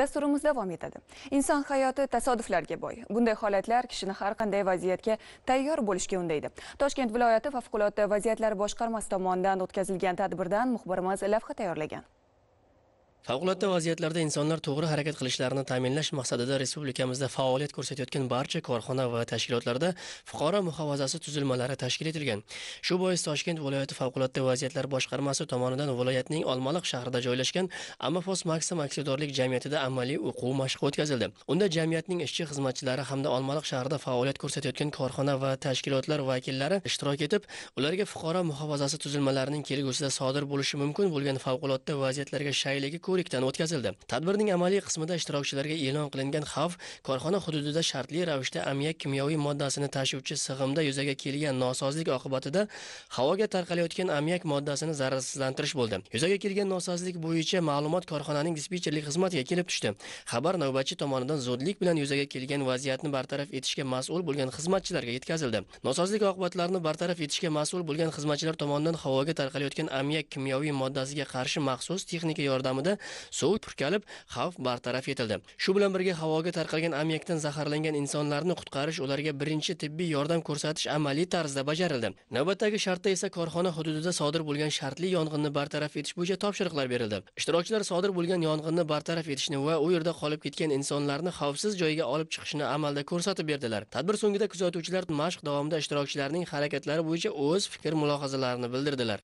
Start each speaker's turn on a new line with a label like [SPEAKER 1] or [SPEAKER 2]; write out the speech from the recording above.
[SPEAKER 1] dasturimiz davom etadi inson hayoti tasodiflarga boy bunday holatlar kishini har qanday vaziyatga tayyor bo'lishga undaydi toshkent viloyati favqulodda vaziyatlar boshqarmasi tomonidan o'tkazilgan tadbirdan muxbirimiz lavha tayyorlagan
[SPEAKER 2] favqulodda vaziyatlarda insonlar to'g'ri harakat qilishlarini ta'minlash maqsadida respublikamizda faoliyat ko'rsatayotgan barcha korxona va tashkilotlarda fuqaro muhofazasi tuzilmalari tashkil etilgan shu bois toshkent viloyati favqulodda vaziyatlar boshqarmasi tomonidan viloyatning olmaliq shahrida joylashgan amafos maksim aksiyadorlik jamiyatida amaliy o'quv mashqi o'tkazildi unda jamiyatning ishchi xizmatchilari hamda olmaliq shahrida faoliyat ko'rsatayotgan korxona va tashkilotlar vakillari ishtirok etib ularga fuqaro muhofazasi tuzilmalarining kelgusida sodir bo'lishi mumkin bo'lgan favqulodda vaziyatlarga shayligi ko'rikdan o'tkazildi tadbirning amaliy qismida ishtirokchilarga e'lon qilingan xavf korxona hududida shartli ravishda ammiak kimyoviy moddasini tashuvchi sig'imda yuzaga kelgan nosozlik oqibatida havoga tarqalayotgan ammiak moddasini zararsizlantirish bo'ldi yuzaga kelgan nosozlik bo'yicha ma'lumot korxonaning dispetcherlik xizmatiga kelib tushdi xabar navbatchi tomonidan zudlik bilan yuzaga kelgan vaziyatni bartaraf etishga mas'ul bo'lgan xizmatchilarga yetkazildi nosozlik oqibatlarini bartaraf etishga mas'ul bo'lgan xizmatchilar tomonidan havoga tarqalayotgan ammiak kimyoviy moddasiga qarshi maxsus texnika yordamida suv purkalib xavf bartaraf etildi shu bilan birga havoga tarqalgan ammiakdan zaharlangan insonlarni qutqarish ularga birinchi tibbiy yordam ko'rsatish amaliy tarzda bajarildi navbatdagi shartda esa korxona hududida sodir bo'lgan shartli yong'inni bartaraf etish bo'yicha topshiriqlar berildi ishtirokchilar sodir bo'lgan yong'inni bartaraf etishni va u yerda qolib ketgan insonlarni xavfsiz joyga olib chiqishni amalda ko'rsatib berdilar tadbir so'ngida kuzatuvchilar mashq davomida ishtirokchilarning harakatlari bo'yicha o'z fikr mulohazalarini bildirdilar